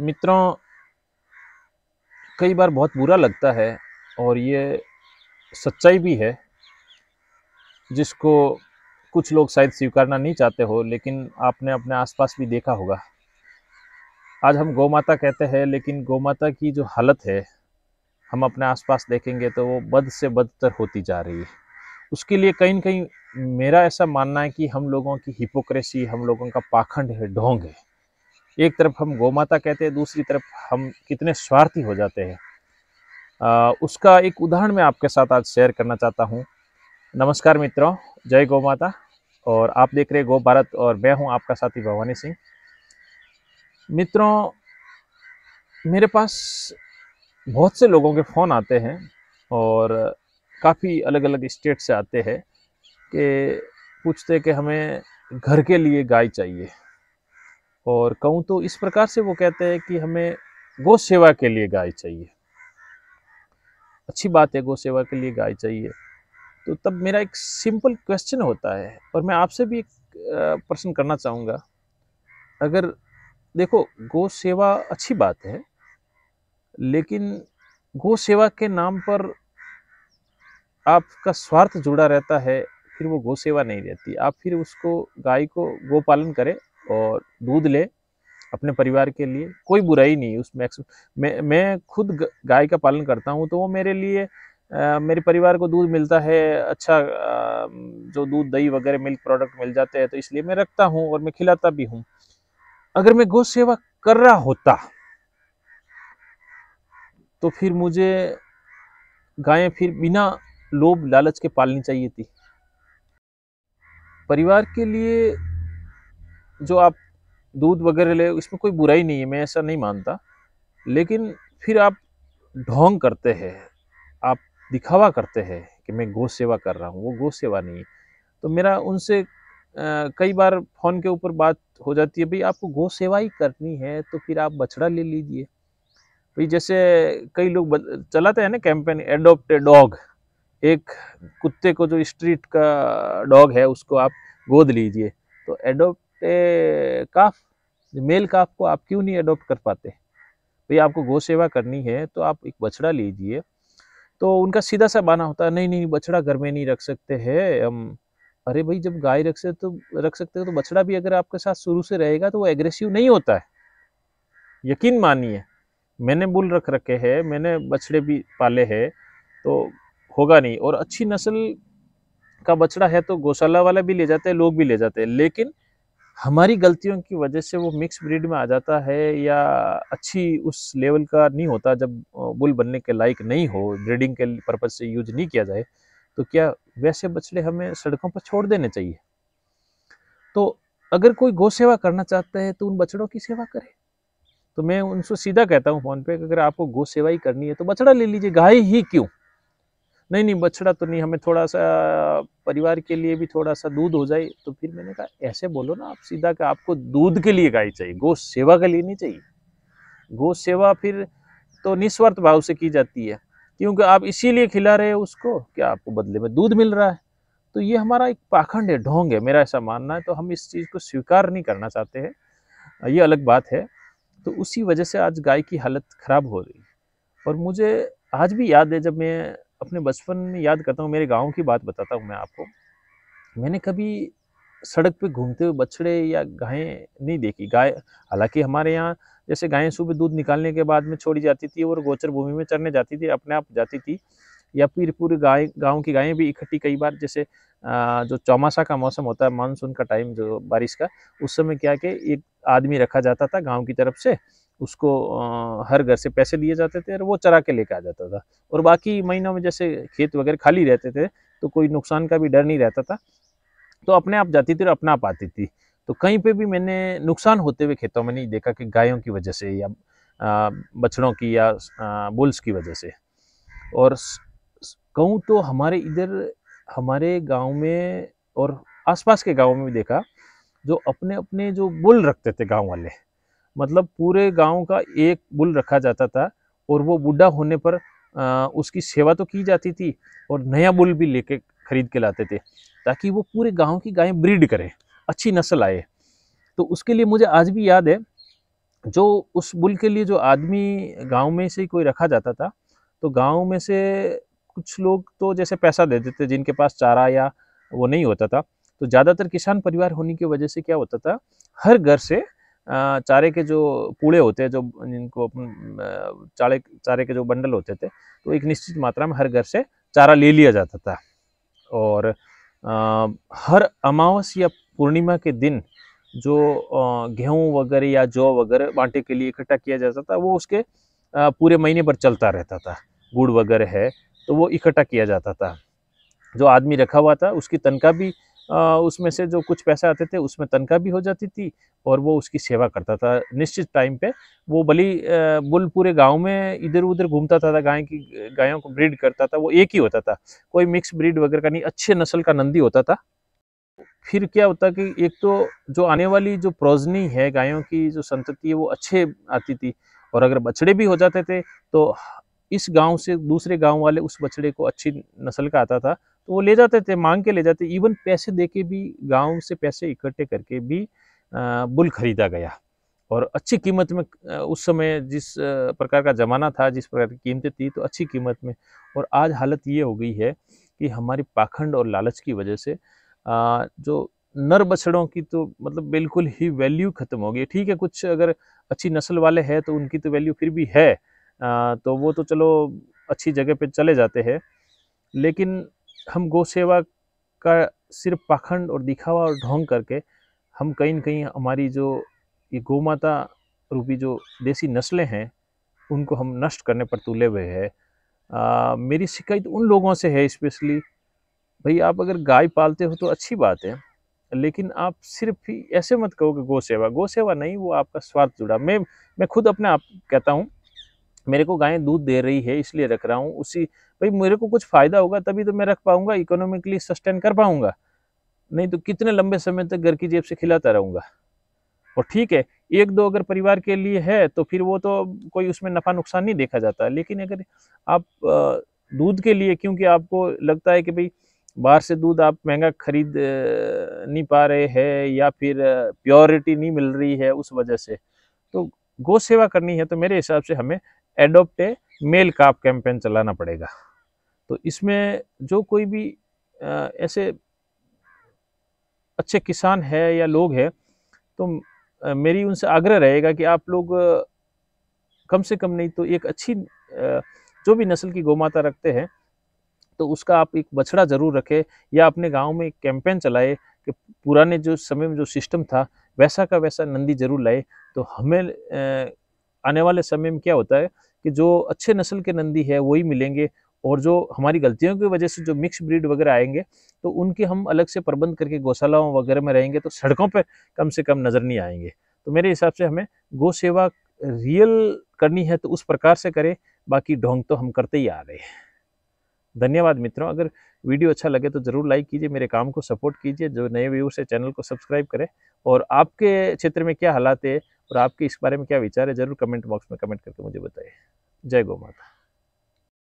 मित्रों कई बार बहुत बुरा लगता है और ये सच्चाई भी है जिसको कुछ लोग शायद स्वीकारना नहीं चाहते हो लेकिन आपने अपने आसपास भी देखा होगा आज हम गौ माता कहते हैं लेकिन गौ माता की जो हालत है हम अपने आसपास देखेंगे तो वो बद से बदतर होती जा रही है उसके लिए कहीं ना कहीं मेरा ऐसा मानना है कि हम लोगों की हिपोक्रेसी हम लोगों का पाखंड है ढोंग है एक तरफ हम गौ माता कहते हैं दूसरी तरफ हम कितने स्वार्थी हो जाते हैं उसका एक उदाहरण मैं आपके साथ आज शेयर करना चाहता हूँ नमस्कार मित्रों जय गौ माता और आप देख रहे गौ भारत और मैं हूँ आपका साथी भवानी सिंह मित्रों मेरे पास बहुत से लोगों के फ़ोन आते हैं और काफ़ी अलग अलग स्टेट से आते हैं कि पूछते कि हमें घर के लिए गाय चाहिए और कहूँ तो इस प्रकार से वो कहते हैं कि हमें गौ सेवा के लिए गाय चाहिए अच्छी बात है गौ सेवा के लिए गाय चाहिए तो तब मेरा एक सिंपल क्वेश्चन होता है और मैं आपसे भी एक प्रश्न करना चाहूँगा अगर देखो गौ सेवा अच्छी बात है लेकिन गौ सेवा के नाम पर आपका स्वार्थ जुड़ा रहता है फिर वो गौ सेवा नहीं रहती आप फिर उसको गाय को गौ पालन करें और दूध ले अपने परिवार के लिए कोई बुराई नहीं उसमें मैं मैं खुद गाय का पालन करता हूँ तो वो मेरे लिए आ, मेरे परिवार को दूध मिलता है अच्छा आ, जो दूध दही वगैरह मिल्क प्रोडक्ट मिल जाते हैं तो इसलिए मैं रखता हूँ और मैं खिलाता भी हूँ अगर मैं गौ सेवा कर रहा होता तो फिर मुझे गायें फिर बिना लोभ लालच के पालनी चाहिए थी परिवार के लिए जो आप दूध वगैरह ले इसमें कोई बुराई नहीं है मैं ऐसा नहीं मानता लेकिन फिर आप ढोंग करते हैं आप दिखावा करते हैं कि मैं गौ सेवा कर रहा हूँ वो गौ सेवा नहीं है तो मेरा उनसे कई बार फ़ोन के ऊपर बात हो जाती है भाई आपको गौ सेवा ही करनी है तो फिर आप बछड़ा ले लीजिए भाई जैसे कई लोग चलाते हैं ना कैंपेन एडोप्ट ए डॉग एक कुत्ते को जो स्ट्रीट का डॉग है उसको आप गोद लीजिए तो एडोप्ट काफ मेल काफ को आप क्यों नहीं अडोप्ट कर पाते भाई आपको गौ सेवा करनी है तो आप एक बछड़ा लीजिए तो उनका सीधा सा बाना होता है नहीं नहीं बछड़ा घर में नहीं रख सकते हैं हम अरे भाई जब गाय रख सकते तो रख सकते हो तो बछड़ा भी अगर आपके साथ शुरू से रहेगा तो वो एग्रेसिव नहीं होता है यकीन मानिए मैंने बुल रख रखे हैं मैंने बछड़े भी पाले हैं तो होगा नहीं और अच्छी नस्ल का बछड़ा है तो गौशाला वाला भी ले जाते हैं लोग भी ले जाते हैं लेकिन हमारी गलतियों की वजह से वो मिक्स ब्रीड में आ जाता है या अच्छी उस लेवल का नहीं होता जब बुल बनने के लायक नहीं हो ब्रीडिंग के पर्पज़ से यूज नहीं किया जाए तो क्या वैसे बछड़े हमें सड़कों पर छोड़ देने चाहिए तो अगर कोई गौ सेवा करना चाहता है तो उन बछड़ों की सेवा करे तो मैं उनसे सीधा कहता हूँ फ़ोन पे कि अगर आपको गौ सेवा ही करनी है तो बछड़ा ले लीजिए गाय ही क्यों नहीं नहीं बछड़ा तो नहीं हमें थोड़ा सा परिवार के लिए भी थोड़ा सा दूध हो जाए तो फिर मैंने कहा ऐसे बोलो ना आप सीधा कि आपको दूध के लिए गाय चाहिए गौ सेवा के लिए नहीं चाहिए गौ सेवा फिर तो निस्वार्थ भाव से की जाती है क्योंकि आप इसीलिए खिला रहे हो उसको कि आपको बदले में दूध मिल रहा है तो ये हमारा एक पाखंड है ढोंग है मेरा ऐसा मानना है तो हम इस चीज़ को स्वीकार नहीं करना चाहते हैं ये अलग बात है तो उसी वजह से आज गाय की हालत ख़राब हो रही और मुझे आज भी याद है जब मैं अपने बचपन में याद करता हूँ मेरे गाँव की बात बताता हूँ मैं आपको मैंने कभी सड़क पे घूमते हुए बछड़े या गायें नहीं देखी गाय हालांकि हमारे यहाँ जैसे गायें सुबह दूध निकालने के बाद में छोड़ी जाती थी और गोचर भूमि में चरने जाती थी अपने आप जाती थी या फिर पूरे गाय गाँव की गायें भी इकट्ठी कई बार जैसे जो चौमासा का मौसम होता है मानसून का टाइम जो बारिश का उस समय क्या कि एक आदमी रखा जाता था गाँव की तरफ से उसको हर घर से पैसे दिए जाते थे और वो चरा के लेके आ जाता था और बाकी महीनों में जैसे खेत वगैरह खाली रहते थे तो कोई नुकसान का भी डर नहीं रहता था तो अपने आप जाती थी और अपना आप आती थी तो कहीं पे भी मैंने नुकसान होते हुए खेतों में नहीं देखा कि गायों की वजह से या बछड़ों की या बुल्स की वजह से और कहूँ तो हमारे इधर हमारे गांव में और आसपास के गाँव में भी देखा जो अपने अपने जो बुल रखते थे गांव वाले मतलब पूरे गांव का एक बुल रखा जाता था और वो बूढ़ा होने पर आ, उसकी सेवा तो की जाती थी और नया बुल भी लेके खरीद के लाते थे ताकि वो पूरे गांव की गायें ब्रीड करें अच्छी नस्ल आए तो उसके लिए मुझे आज भी याद है जो उस बुल के लिए जो आदमी गांव में से कोई रखा जाता था तो गांव में से कुछ लोग तो जैसे पैसा दे देते जिनके पास चारा या वो नहीं होता था तो ज़्यादातर किसान परिवार होने की वजह से क्या होता था हर घर से चारे के जो पूड़े होते हैं जो जिनको अपन चारे चारे के जो बंडल होते थे तो एक निश्चित मात्रा में हर घर से चारा ले लिया जाता था और हर अमावस या पूर्णिमा के दिन जो गेहूं वगैरह या जौ वगैरह बांटे के लिए इकट्ठा किया जाता था वो उसके पूरे महीने भर चलता रहता था गुड़ वगैरह है तो वो इकट्ठा किया जाता था जो आदमी रखा हुआ था उसकी तनख्वाह भी उसमें से जो कुछ पैसे आते थे उसमें तनख्वाह भी हो जाती थी और वो उसकी सेवा करता था निश्चित टाइम पे वो बली बुल पूरे गांव में इधर उधर घूमता था, था गाय की गायों को ब्रीड करता था वो एक ही होता था कोई मिक्स ब्रीड वगैरह का नहीं अच्छे नस्ल का नंदी होता था फिर क्या होता कि एक तो जो आने वाली जो प्रोजनी है गायों की जो संतति है वो अच्छे आती थी और अगर बछड़े भी हो जाते थे तो इस गांव से दूसरे गांव वाले उस बछड़े को अच्छी नस्ल का आता था तो वो ले जाते थे मांग के ले जाते इवन पैसे दे के भी गाँव से पैसे इकट्ठे करके भी बुल खरीदा गया और अच्छी कीमत में उस समय जिस प्रकार का ज़माना था जिस प्रकार की कीमतें थी तो अच्छी कीमत में और आज हालत ये हो गई है कि हमारी पाखंड और लालच की वजह से जो नर बछड़ों की तो मतलब बिल्कुल ही वैल्यू ख़त्म हो गई ठीक है कुछ अगर अच्छी नस्ल वाले हैं तो उनकी तो वैल्यू फिर भी है तो वो तो चलो अच्छी जगह पे चले जाते हैं लेकिन हम गौ सेवा का सिर्फ पाखंड और दिखावा और ढोंग करके हम कहीं ना कहीं हमारी जो ये गौ माता रूपी जो देसी नस्लें हैं उनको हम नष्ट करने पर तुले हुए हैं मेरी शिकायत उन लोगों से है स्पेशली भाई आप अगर गाय पालते हो तो अच्छी बात है लेकिन आप सिर्फ ही ऐसे मत कहो कि गौ सेवा गौ सेवा नहीं वो आपका स्वार्थ जुड़ा मैं मैं खुद अपने आप कहता हूँ मेरे को गायें दूध दे रही है इसलिए रख रहा हूँ उसी भाई मेरे को कुछ फ़ायदा होगा तभी तो मैं रख पाऊंगा इकोनॉमिकली सस्टेन कर पाऊंगा नहीं तो कितने लंबे समय तक घर की जेब से खिलाता रहूंगा और ठीक है एक दो अगर परिवार के लिए है तो फिर वो तो कोई उसमें नफ़ा नुकसान नहीं देखा जाता लेकिन अगर आप दूध के लिए क्योंकि आपको लगता है कि भाई बाहर से दूध आप महंगा खरीद नहीं पा रहे हैं या फिर प्योरिटी नहीं मिल रही है उस वजह से तो गौ सेवा करनी है तो मेरे हिसाब से हमें एडोप्ट ए मेल का आप कैंपेन चलाना पड़ेगा तो इसमें जो कोई भी ऐसे अच्छे किसान है या लोग हैं तो मेरी उनसे आग्रह रहेगा कि आप लोग कम से कम नहीं तो एक अच्छी जो भी नस्ल की गौमाता रखते हैं तो उसका आप एक बछड़ा ज़रूर रखें या अपने गांव में एक कैंपेन चलाए कि पुराने जो समय में जो सिस्टम था वैसा का वैसा नंदी ज़रूर लाए तो हमें आने वाले समय में क्या होता है कि जो अच्छे नस्ल के नंदी है वही मिलेंगे और जो हमारी गलतियों की वजह से जो मिक्स ब्रीड वगैरह आएंगे तो उनके हम अलग से प्रबंध करके गौशालाओं वगैरह में रहेंगे तो सड़कों पर कम से कम नज़र नहीं आएंगे तो मेरे हिसाब से हमें गौ सेवा रियल करनी है तो उस प्रकार से करें बाकी ढोंग तो हम करते ही आ रहे हैं धन्यवाद मित्रों अगर वीडियो अच्छा लगे तो ज़रूर लाइक कीजिए मेरे काम को सपोर्ट कीजिए जो नए व्यूअर्स है चैनल को सब्सक्राइब करें और आपके क्षेत्र में क्या हालात है और आपके इस बारे में क्या विचार है ज़रूर कमेंट बॉक्स में कमेंट करके मुझे बताइए जय गो माता